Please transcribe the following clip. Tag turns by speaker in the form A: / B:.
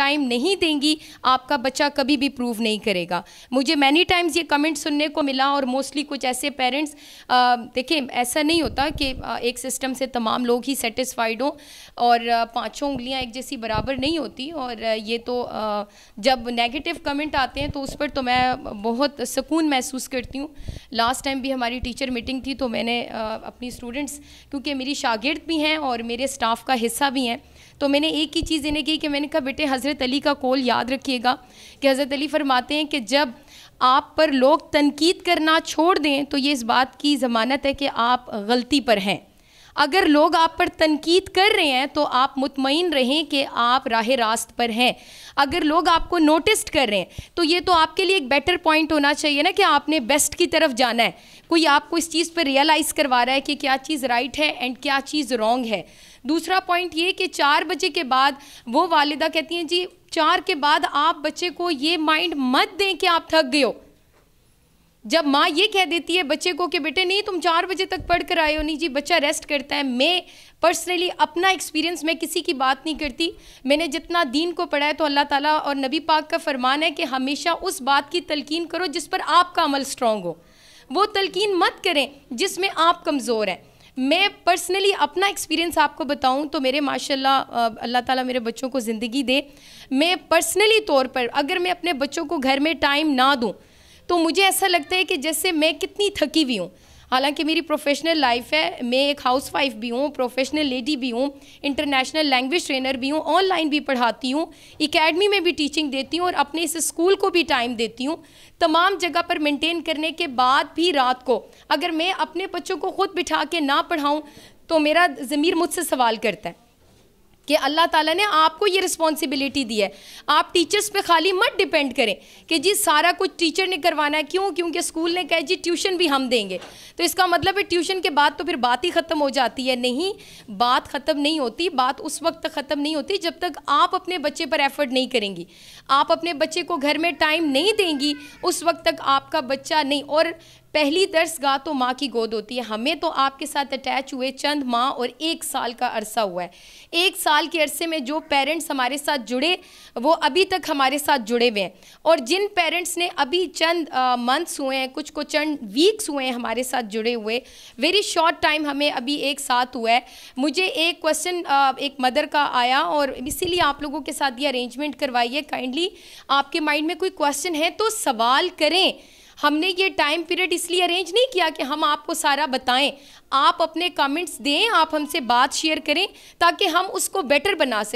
A: time नहीं देंगी आपका बच्चा कभी भी प्रूव नहीं करेगा मुझे मैनी टाइम्स ये कमेंट सुनने को मिला और मोस्टली कुछ ऐसे पेरेंट्स देखिए ऐसा नहीं होता कि एक सिस्टम से तमाम लोग ही सेटिस्फाइड हों और पाँचों उंगलियाँ एक जैसी बराबर नहीं होती और ये तो जब नेगेटिव कमेंट आते हैं तो उस पर तो मैं बहुत सुकून महसूस करती हूँ लास्ट टाइम भी हमारी टीचर मीटिंग थी तो मैंने अपनी स्टूडेंट्स क्योंकि मेरी शागिर्द भी हैं और मेरे स्टाफ का हिस्सा भी हैं तो मैंने एक ही चीज़ इन्हें की कि मैंने कहा बेटे हज़रत हज़रत अली का कौल याद रखिएगा कि हज़रत अली फरमाते हैं कि जब आप पर लोग तनकीद करना छोड़ दें तो ये इस बात की ज़मानत है कि आप गलती पर हैं अगर लोग आप पर तनकीद कर रहे हैं तो आप मुतमिन रहें कि आप राह रास्त पर हैं अगर लोग आपको नोटिस कर रहे हैं तो ये तो आपके लिए एक बेटर पॉइंट होना चाहिए ना कि आपने बेस्ट की तरफ जाना है कोई आपको इस चीज़ पर रियलाइज़ करवा रहा है कि क्या चीज़ राइट है एंड क्या चीज़ रॉन्ग है दूसरा पॉइंट ये कि चार बजे के बाद वो वालदा कहती हैं जी चार के बाद आप बच्चे को ये माइंड मत दें कि आप थक गए हो जब माँ ये कह देती है बच्चे को कि बेटे नहीं तुम चार बजे तक पढ़ कर आए हो नहीं जी बच्चा रेस्ट करता है मैं पर्सनली अपना एक्सपीरियंस मैं किसी की बात नहीं करती मैंने जितना दीन को पढ़ा है तो अल्लाह ताला और नबी पाक का फरमान है कि हमेशा उस बात की तलकिन करो जिस पर आपका अमल स्ट्रॉन्ग हो वो तलकीन मत करें जिसमें आप कमज़ोर हैं मैं पर्सनली अपना एक्सपीरियंस आपको बताऊं तो मेरे माशाल्लाह अल्लाह ताला मेरे बच्चों को ज़िंदगी दे मैं पर्सनली तौर पर अगर मैं अपने बच्चों को घर में टाइम ना दूं तो मुझे ऐसा लगता है कि जैसे मैं कितनी थकी हुई हूँ हालांकि मेरी प्रोफेशनल लाइफ है मैं एक हाउस वाइफ भी हूँ प्रोफेशनल लेडी भी हूँ इंटरनेशनल लैंग्वेज ट्रेनर भी हूँ ऑनलाइन भी पढ़ाती हूँ एकेडमी में भी टीचिंग देती हूँ और अपने इस स्कूल को भी टाइम देती हूँ तमाम जगह पर मेंटेन करने के बाद भी रात को अगर मैं अपने बच्चों को खुद बिठा के ना पढ़ाऊँ तो मेरा ज़मीर मुझसे सवाल करता है कि अल्लाह ताला ने आपको ये रिस्पॉन्सिबिलिटी दी है आप टीचर्स पे खाली मत डिपेंड करें कि जी सारा कुछ टीचर ने करवाना है क्यों क्योंकि स्कूल ने कहा जी ट्यूशन भी हम देंगे तो इसका मतलब है ट्यूशन के बाद तो फिर बात ही ख़त्म हो जाती है नहीं बात ख़त्म नहीं होती बात उस वक्त तक ख़त्म नहीं होती जब तक आप अपने बच्चे पर एफर्ट नहीं करेंगी आप अपने बच्चे को घर में टाइम नहीं देंगी उस वक्त तक आपका बच्चा नहीं और पहली दर्सगाह तो माँ की गोद होती है हमें तो आपके साथ अटैच हुए चंद माँ और एक साल का अरसा हुआ है एक साल के अरसे में जो पेरेंट्स हमारे साथ जुड़े वो अभी तक हमारे साथ जुड़े हुए हैं और जिन पेरेंट्स ने अभी चंद मंथ्स हुए हैं कुछ को चंद वीक्स हुए हैं हमारे साथ जुड़े हुए वेरी शॉर्ट टाइम हमें अभी एक साथ हुआ है मुझे एक क्वेश्चन एक मदर का आया और इसीलिए आप लोगों के साथ ये अरेंजमेंट करवाइए काइंडली आपके माइंड में कोई क्वेश्चन है तो सवाल करें हमने ये टाइम पीरियड इसलिए अरेंज नहीं किया कि हम आपको सारा बताएं आप अपने कमेंट्स दें आप हमसे बात शेयर करें ताकि हम उसको बेटर बना सकें